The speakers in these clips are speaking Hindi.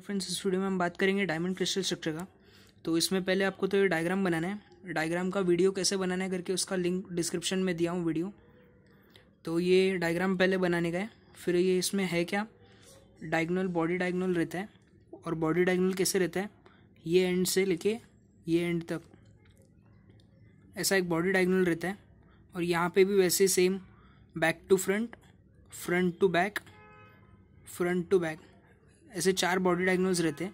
फ्रेंड्स इस वीडियो में हम बात करेंगे डायमंड क्रिस्टल स्ट्रक्चर का तो इसमें पहले आपको तो ये डायग्राम बनाना है डायग्राम का वीडियो कैसे बनाना है करके उसका लिंक डिस्क्रिप्शन में दिया हूँ वीडियो तो ये डायग्राम पहले बनाने का है फिर ये इसमें है क्या डायग्नल बॉडी डायगनल रहता है और बॉडी डायग्नल कैसे रहता है ये एंड से लेके ये एंड तक ऐसा एक बॉडी डायग्नल रहता है और यहाँ पे भी वैसे same back to front front to back front to back ऐसे चार बॉडी डायगनल्स रहते हैं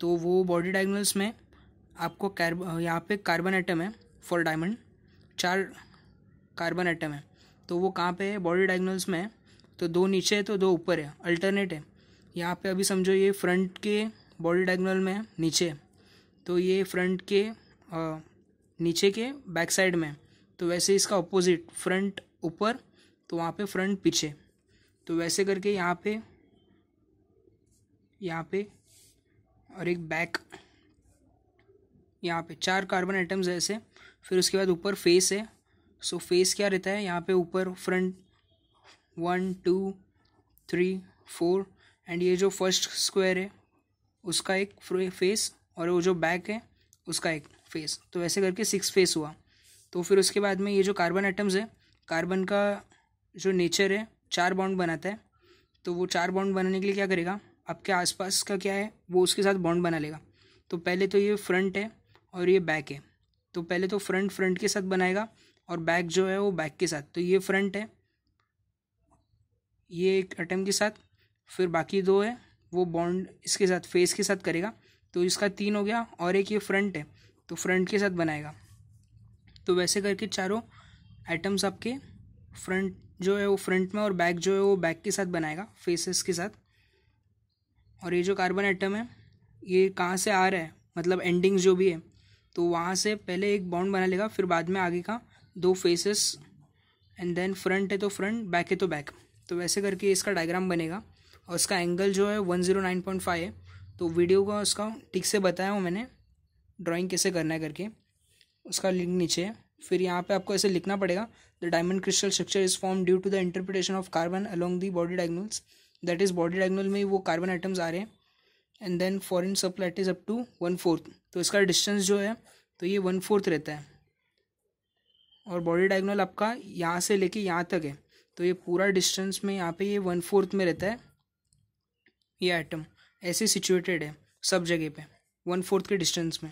तो वो बॉडी डायगनल्स में आपको कैर्ब यहाँ पे कार्बन आइटम है फॉर डायमंड चार कार्बन आइटम है तो वो कहाँ पे है बॉडी डायगनल्स में है तो दो नीचे है तो दो ऊपर है अल्टरनेट है यहाँ पे अभी समझो ये फ्रंट के बॉडी डायगनल में है नीचे है तो ये फ्रंट के आ, नीचे के बैक साइड में तो वैसे इसका अपोजिट फ्रंट ऊपर तो वहाँ पे फ्रंट पीछे तो वैसे करके यहाँ पे यहाँ पे और एक बैक यहाँ पे चार कार्बन आइटम्स है ऐसे फिर उसके बाद ऊपर फेस है सो फेस क्या रहता है यहाँ पे ऊपर front one two three four and ये जो फर्स्ट स्क्वायर है उसका एक फेस और वो जो बैक है उसका एक फेस तो ऐसे करके सिक्स फेस हुआ तो फिर उसके बाद में ये जो कार्बन आइटम्स है कार्बन का जो नेचर है चार बाउंड बनाता है तो वो चार बाउंड बनाने के लिए क्या करेगा आपके आसपास का क्या है वो उसके साथ बॉन्ड बना लेगा तो पहले तो ये फ्रंट है और ये बैक है तो पहले तो फ्रंट फ्रंट के साथ बनाएगा और बैक जो है वो बैक के साथ तो ये फ्रंट है ये एक आइटम के साथ फिर बाकी दो है वो बॉन्ड इसके साथ फेस के साथ करेगा तो इसका तीन हो गया और एक ये फ्रंट है तो फ्रंट के साथ बनाएगा तो वैसे करके चारों आइटम्स आपके फ्रंट जो है वो फ्रंट में और बैक जो है वो बैक के साथ बनाएगा फेसेस के साथ और ये जो कार्बन एटम है ये कहाँ से आ रहा है मतलब एंडिंग्स जो भी है तो वहाँ से पहले एक बॉन्ड बना लेगा फिर बाद में आगे का दो फेसेस एंड देन फ्रंट है तो फ्रंट बैक है तो बैक तो वैसे करके इसका डायग्राम बनेगा और उसका एंगल जो है one zero nine point five है तो वीडियो का उसका ठीक से बताया हूँ मैंने ड्राइंग कैसे करना है करके उसका लिंक नीचे है फिर यहाँ पे आपको ऐसे लिखना पड़ेगा the diamond crystal structure is form due to the interpretation of carbon along the body diagonals that is body diagonal में वो कार्बन आइटम्स आ रहे हैं and then foreign supplied is up to one fourth तो इसका डिस्टेंस जो है तो ये वन फोर्थ रहता है और बॉडी डायगोनल आपका यहाँ से लेके यहाँ तक है तो ये पूरा डिस्टेंस में यहाँ पे ये वन फोर्थ में रहता है ये आइटम ऐसे सिचुएटेड है सब जगह पे वन फोर्थ के डिस्टेंस में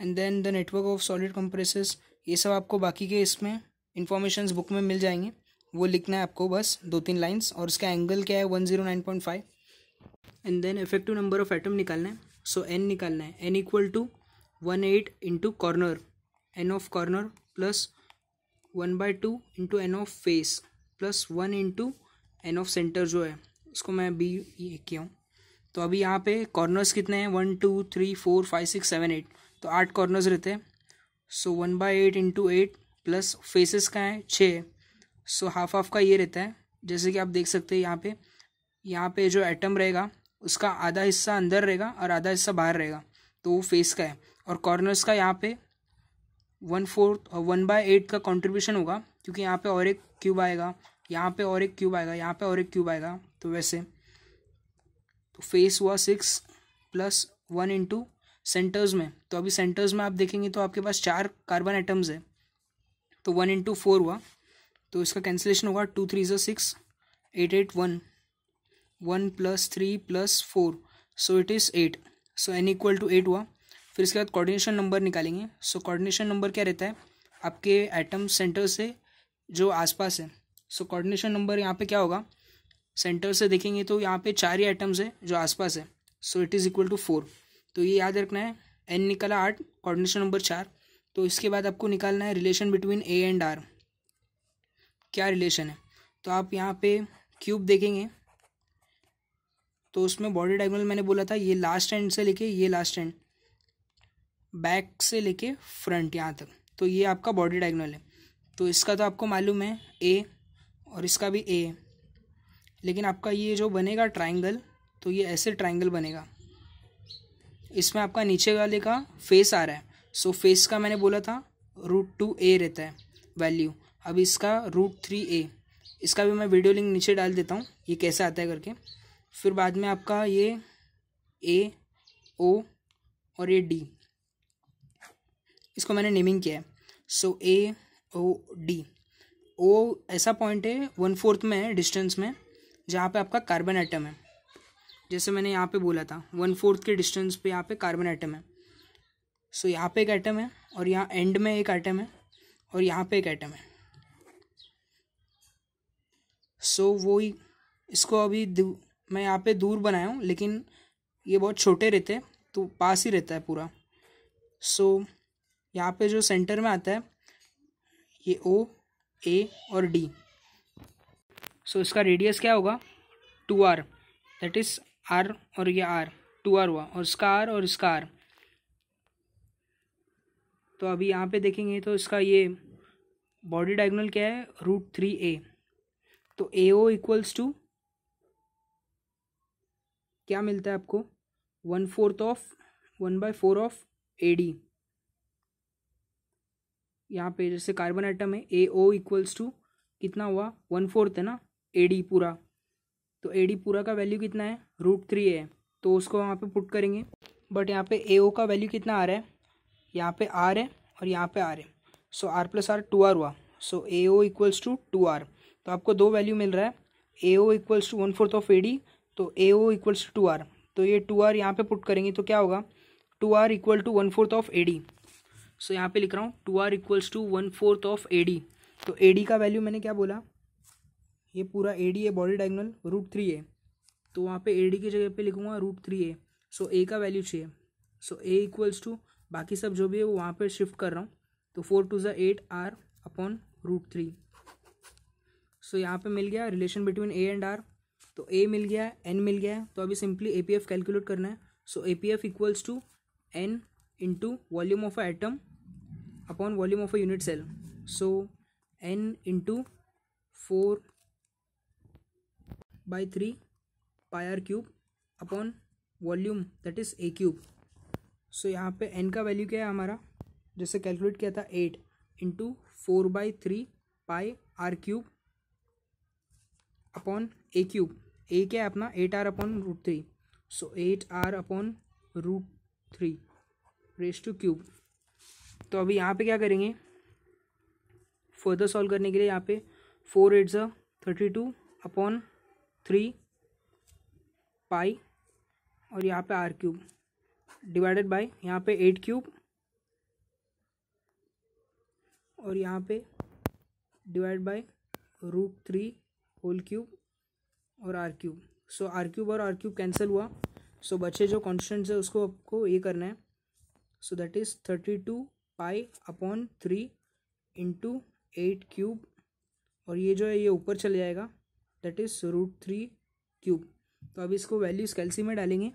and then the network of solid compresses ये सब आपको बाकी के इसमें इंफॉर्मेशन बुक में मिल जाएंगी वो लिखना है आपको बस दो तीन लाइन्स और उसका एंगल क्या है one zero nine point five and then effective number of atom निकालना है सो एन निकालना है N equal to one eight into corner N of corner plus one by two into N of face plus one into N of centre जो है उसको मैं बी ये किया हूँ तो अभी यहाँ पे कॉर्नर्स कितने हैं one two three four five six seven eight तो आठ कॉर्नर्स रहते हैं so one by eight into eight plus faces का है छः सो हाफ हाफ का ये रहता है जैसे कि आप देख सकते हैं यहाँ पे यहाँ पे जो एटम रहेगा उसका आधा हिस्सा अंदर रहेगा और आधा हिस्सा बाहर रहेगा तो वो फेस का है और कॉर्नर्स का यहाँ पे वन फोर्थ और वन बाय एट का कंट्रीब्यूशन होगा क्योंकि यहाँ पे और एक क्यूब आएगा यहाँ पे और एक क्यूब आएगा यहाँ पे और एक क्यूब आएगा तो वैसे तो फेस हुआ six plus one into centres में तो अभी सेंटर्स में आप देखेंगे तो आपके पास चार कार्बन एटम्स है तो वन इंटू फोर हुआ तो इसका कैंसिलेशन होगा two three zero six eight eight one one plus three plus four so it is eight so N equal to eight हुआ फिर इसके बाद कोऑर्डिनेशन नंबर निकालेंगे सो कोऑर्डिनेशन नंबर क्या रहता है आपके एटम सेंटर से जो आसपास है सो कोऑर्डिनेशन नंबर यहाँ पे क्या होगा सेंटर से देखेंगे तो यहाँ पे चार ही आइटम्स है जो आसपास है so it is equal to four तो ये याद रखना है एन निकाला आठ कोऑर्डिनेशन नंबर चार तो इसके बाद आपको निकालना है relation between A and R क्या रिलेशन है तो आप यहाँ पे क्यूब देखेंगे तो उसमें बॉडी डायगोनल मैंने बोला था ये लास्ट एंड से लेके ये लास्ट एंड बैक से लेके फ्रंट यहाँ तक तो ये आपका बॉडी डायगोनल है तो इसका तो आपको मालूम है ए और इसका भी ए लेकिन आपका ये जो बनेगा ट्राइंगल तो ये ऐसे ट्राइंगल बनेगा इसमें आपका नीचे वाले का फेस आ रहा है सो so, फेस का मैंने बोला था रूट टू ए रहता है वैल्यू अब इसका रूट थ्री ए इसका भी मैं वीडियो लिंक नीचे डाल देता हूँ ये कैसे आता है करके फिर बाद में आपका ये ए ओ और ये डी इसको मैंने नेमिंग किया है so A O D O ऐसा पॉइंट है वन फोर्थ में है डिस्टेंस में जहाँ पे आपका कार्बन आइटम है जैसे मैंने यहाँ पे बोला था वन फोर्थ के डिस्टेंस पे यहाँ पे कार्बन आइटम है सो so, यहाँ पे एक आइटम है और यहाँ एंड में एक आइटम है और यहाँ पे एक आइटम है सो वो ही इसको अभी मैं यहाँ पे दूर बनाया हूँ लेकिन ये बहुत छोटे रहते हैं तो पास ही रहता है पूरा सो so, यहाँ पे जो सेंटर में आता है ये ओ ए और डी सो so, इसका रेडियस क्या होगा two R that is R और ये आर टू आर हुआ और इसका आर और इसका आर तो अभी यहाँ पे देखेंगे तो इसका ये बॉडी डायगोनल क्या है रूट थ्री ए तो ए ओ इक्वल्स टू क्या मिलता है आपको one fourth of one by four of A D यहाँ पे जैसे कार्बन आइटम है ए ओ इक्वल्स टू कितना हुआ वन फोर्थ है ना ए डी पूरा तो ए डी पूरा का वैल्यू कितना है रूट थ्री है तो उसको वहाँ पे पुट करेंगे बट यहाँ पे ए ओ का वैल्यू कितना आ रहा है यहाँ पे आर है और यहाँ पे आर है so R plus R two R हुआ so A O equals to two R तो आपको दो वैल्यू मिल रहा है A O equals to one fourth of A D तो A O equals to two R तो ये टू आर यहाँ पे पुट करेंगे तो क्या होगा two R equal to one fourth of A D so यहाँ पे लिख रहा हूँ two R equals to one fourth of A D तो ए डी का वैल्यू मैंने क्या बोला ये पूरा ए डी है body diagonal root three A तो वहाँ पे ए डी की जगह पे लिखूँगा रूट थ्री ए सो ए का वैल्यू चाहिए सो ए इक्वल्स टू बाकी सब जो भी है वो वहाँ पे शिफ्ट कर रहा हूँ तो फोर टू ज़ा eight R upon root three so यहाँ पे मिल गया relation between A and R तो ए मिल गया एन मिल गया तो अभी simply A P F calculate करना है so A P F equals to N into volume of a atom upon volume of a unit cell so N into four by three pi r cube upon volume that is A cube so यहाँ पे एन का वैल्यू क्या है हमारा जैसे कैलकुलेट किया था eight into four by three pi R cube upon A cube A क्या है अपना eight R upon root three so eight R upon root three raise to cube तो अभी यहाँ पे क्या करेंगे फर्दर सॉल्व करने के लिए यहाँ पे four eight thirty two upon three pi और यहाँ पे आर क्यूब डिवाइडेड बाय यहाँ पे एट क्यूब और यहाँ पे divide by root three whole cube और R cube so R cube और आर क्यूब कैंसिल हुआ सो so, बचे जो कॉन्स्टेंट्स है उसको आपको ये करना है so that is thirty two pi upon three into eight cube और ये जो है ये ऊपर चले जाएगा that is root three cube तो अब इसको वैल्यूज कैलसी में डालेंगे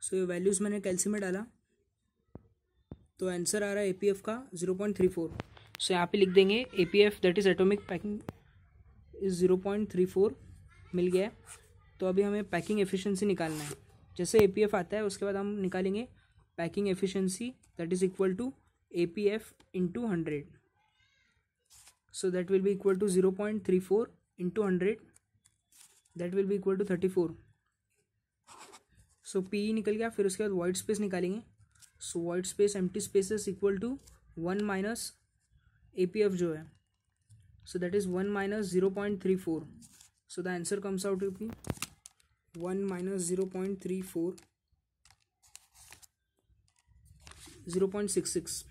सो so, ये वैल्यूज़ मैंने कैलसी में डाला तो आंसर आ रहा है ए का zero point three four so यहाँ पे लिख देंगे A P F that is atomic packing is zero point three four मिल गया है तो अभी हमें पैकिंग एफिशिएंसी निकालना है जैसे ए पी एफ आता है उसके बाद हम निकालेंगे packing efficiency that is equal to A P F into hundred so that will be equal to zero point three four into hundred that will be equal to thirty four so P निकल गया फिर उसके बाद वाइट स्पेस निकालेंगे so white space empty space is equal to one minus A P F जो है so that is one minus zero point three four so the answer comes out you P one minus zero point three four zero point six six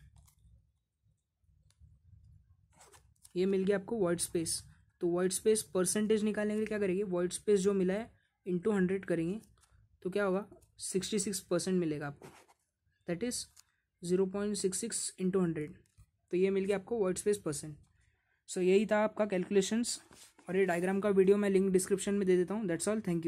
ये मिल गया आपको वाइट स्पेस तो वाइट स्पेस परसेंटेज निकालने के लिए क्या करेंगे वर्ड स्पेस जो मिला है इंटू हंड्रेड करेंगे तो क्या होगा सिक्सटी सिक्स परसेंट मिलेगा आपको that is zero point six six into hundred तो ये मिल गया आपको वर्ड स्पेस परसेंट सो यही था आपका कैलकुलेशंस और ये डायग्राम का वीडियो मैं लिंक डिस्क्रिप्शन में दे देता हूँ दैट्स ऑल थैंक यू